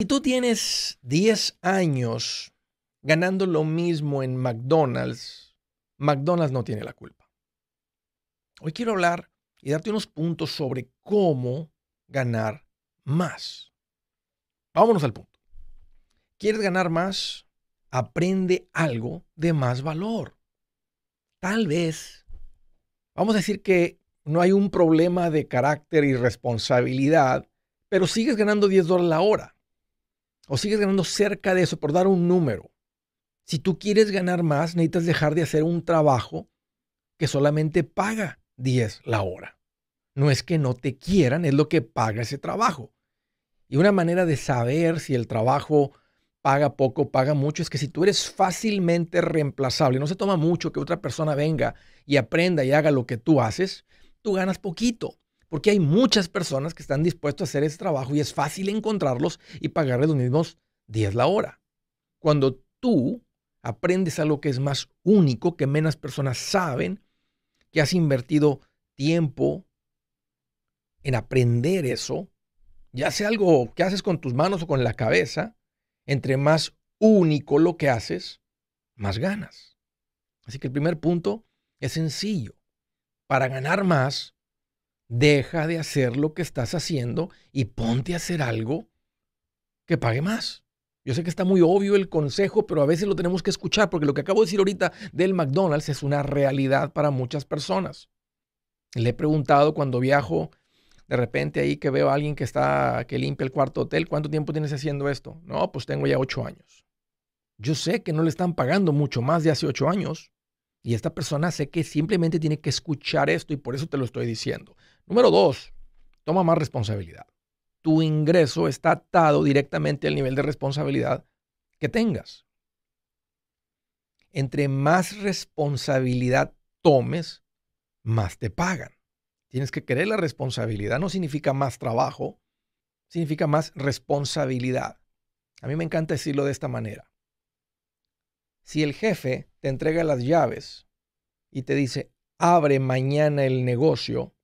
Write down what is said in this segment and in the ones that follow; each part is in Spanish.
Si tú tienes 10 años ganando lo mismo en McDonald's, McDonald's no tiene la culpa. Hoy quiero hablar y darte unos puntos sobre cómo ganar más. Vámonos al punto. ¿Quieres ganar más? Aprende algo de más valor. Tal vez, vamos a decir que no hay un problema de carácter y responsabilidad, pero sigues ganando 10 dólares la hora o sigues ganando cerca de eso, por dar un número. Si tú quieres ganar más, necesitas dejar de hacer un trabajo que solamente paga 10 la hora. No es que no te quieran, es lo que paga ese trabajo. Y una manera de saber si el trabajo paga poco, o paga mucho, es que si tú eres fácilmente reemplazable, no se toma mucho que otra persona venga y aprenda y haga lo que tú haces, tú ganas poquito. Porque hay muchas personas que están dispuestas a hacer ese trabajo y es fácil encontrarlos y pagarles los mismos 10 la hora. Cuando tú aprendes algo que es más único, que menos personas saben, que has invertido tiempo en aprender eso, ya sea algo que haces con tus manos o con la cabeza, entre más único lo que haces, más ganas. Así que el primer punto es sencillo. Para ganar más, deja de hacer lo que estás haciendo y ponte a hacer algo que pague más. Yo sé que está muy obvio el consejo, pero a veces lo tenemos que escuchar porque lo que acabo de decir ahorita del McDonald's es una realidad para muchas personas. Le he preguntado cuando viajo, de repente ahí que veo a alguien que está que limpia el cuarto hotel, ¿cuánto tiempo tienes haciendo esto? No, pues tengo ya ocho años. Yo sé que no le están pagando mucho más de hace ocho años, y esta persona sé que simplemente tiene que escuchar esto y por eso te lo estoy diciendo. Número dos, toma más responsabilidad. Tu ingreso está atado directamente al nivel de responsabilidad que tengas. Entre más responsabilidad tomes, más te pagan. Tienes que querer la responsabilidad. No significa más trabajo, significa más responsabilidad. A mí me encanta decirlo de esta manera. Si el jefe te entrega las llaves y te dice, abre mañana el negocio,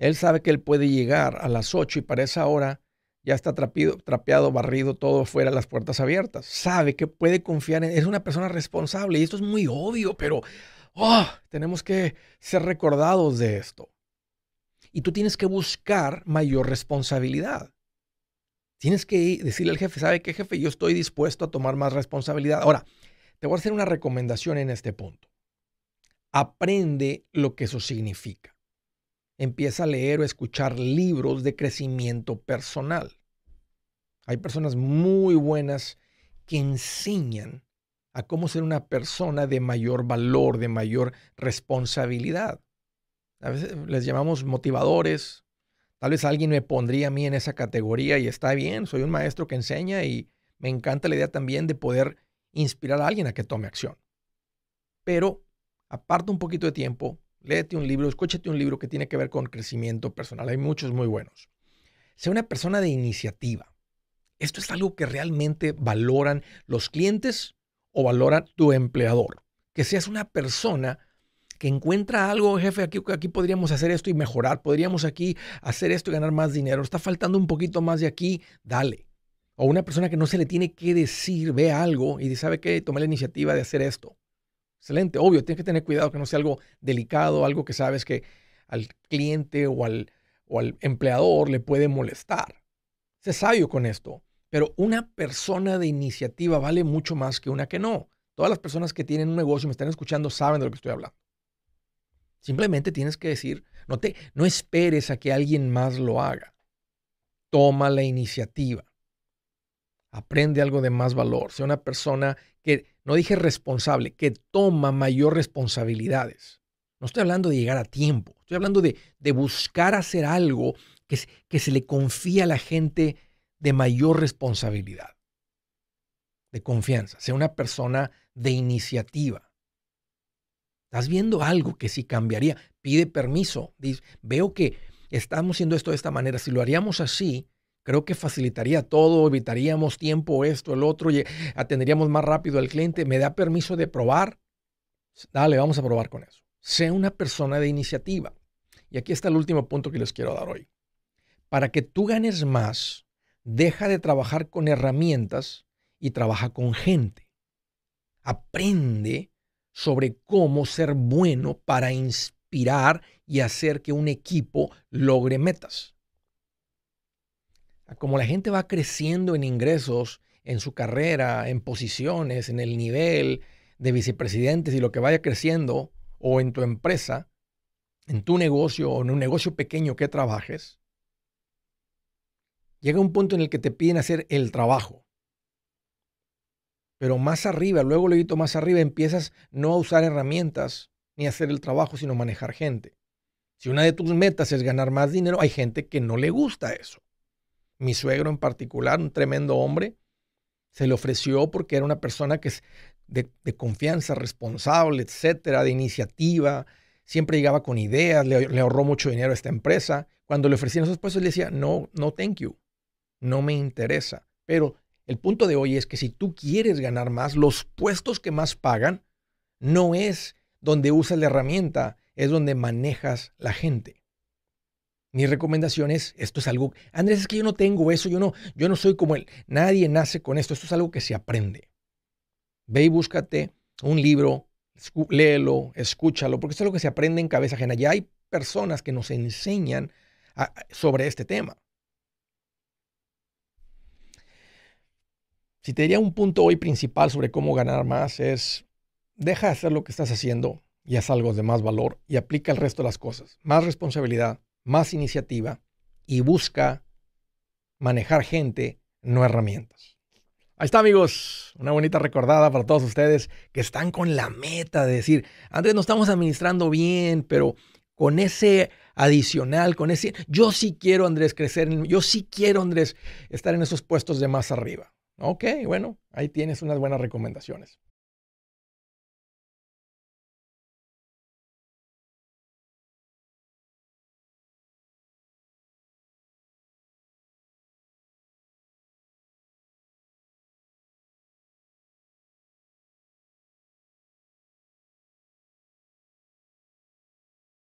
él sabe que él puede llegar a las 8 y para esa hora ya está trapeado, barrido, todo fuera, las puertas abiertas. Sabe que puede confiar en... Es una persona responsable y esto es muy obvio, pero oh, tenemos que ser recordados de esto. Y tú tienes que buscar mayor responsabilidad. Tienes que decirle al jefe, ¿sabe qué jefe? Yo estoy dispuesto a tomar más responsabilidad. Ahora, te voy a hacer una recomendación en este punto. Aprende lo que eso significa. Empieza a leer o escuchar libros de crecimiento personal. Hay personas muy buenas que enseñan a cómo ser una persona de mayor valor, de mayor responsabilidad. A veces les llamamos motivadores. Tal vez alguien me pondría a mí en esa categoría y está bien, soy un maestro que enseña y me encanta la idea también de poder inspirar a alguien a que tome acción. Pero aparte un poquito de tiempo, léete un libro, escúchate un libro que tiene que ver con crecimiento personal. Hay muchos muy buenos. Sea una persona de iniciativa. Esto es algo que realmente valoran los clientes o valora tu empleador. Que seas una persona que encuentra algo, jefe, aquí, aquí podríamos hacer esto y mejorar, podríamos aquí hacer esto y ganar más dinero, está faltando un poquito más de aquí, dale o una persona que no se le tiene que decir, ve algo y dice, ¿sabe qué? Toma la iniciativa de hacer esto. Excelente, obvio, tienes que tener cuidado que no sea algo delicado, algo que sabes que al cliente o al, al empleador le puede molestar. se sabio con esto, pero una persona de iniciativa vale mucho más que una que no. Todas las personas que tienen un negocio y me están escuchando saben de lo que estoy hablando. Simplemente tienes que decir, no esperes a que alguien más lo haga. Toma la iniciativa aprende algo de más valor, sea una persona que, no dije responsable, que toma mayor responsabilidades. No estoy hablando de llegar a tiempo, estoy hablando de, buscar hacer algo que, que se le confía a la gente de mayor responsabilidad, de confianza, sea una persona de iniciativa. Estás viendo algo que sí cambiaría, pide permiso, dice, veo que estamos haciendo esto de esta manera, si lo haríamos así, Creo que facilitaría todo, evitaríamos tiempo, esto, el otro, y atenderíamos más rápido al cliente. ¿Me da permiso de probar? Dale, vamos a probar con eso. Sea una persona de iniciativa. Y aquí está el último punto que les quiero dar hoy. Para que tú ganes más, deja de trabajar con herramientas y trabaja con gente. Aprende sobre cómo ser bueno para inspirar y hacer que un equipo logre metas como la gente va creciendo en ingresos, en su carrera, en posiciones, en el nivel de vicepresidentes y lo que vaya creciendo, o en tu empresa, en tu negocio o en un negocio pequeño que trabajes, llega un punto en el que te piden hacer el trabajo. Pero más arriba, luego lo más arriba, empiezas no a usar herramientas ni a hacer el trabajo, sino manejar gente. Si una de tus metas es ganar más dinero, hay gente que no le gusta eso mi suegro en particular, un tremendo hombre, se le ofreció porque era una persona que es de, confianza, responsable, etcétera, de iniciativa, siempre llegaba con ideas, le, le, ahorró mucho dinero a esta empresa. Cuando le ofrecían esos puestos, le decía, no, no, thank you, no me interesa. Pero el punto de hoy es que si tú quieres ganar más, los puestos que más pagan no es donde usas la herramienta, es donde manejas la gente mi recomendación es, esto es algo, Andrés, es que yo no tengo eso, yo no, yo no soy como él, nadie nace con esto, esto es algo que se aprende. Ve y búscate un libro, léelo, escúchalo, porque esto es lo que se aprende en cabeza ajena. Ya hay personas que nos enseñan sobre este tema. Si te diría un punto hoy principal sobre cómo ganar más es, deja de hacer lo que estás haciendo y haz algo de más valor y aplica el resto de las cosas. Más responsabilidad, más iniciativa y busca manejar gente, no herramientas. Ahí está amigos, una bonita recordada para todos ustedes que están con la meta de decir, Andrés, no estamos administrando bien, pero con ese adicional, con ese, yo sí quiero Andrés crecer, yo sí quiero Andrés estar en esos puestos de más arriba. Ok, bueno, ahí tienes unas buenas recomendaciones.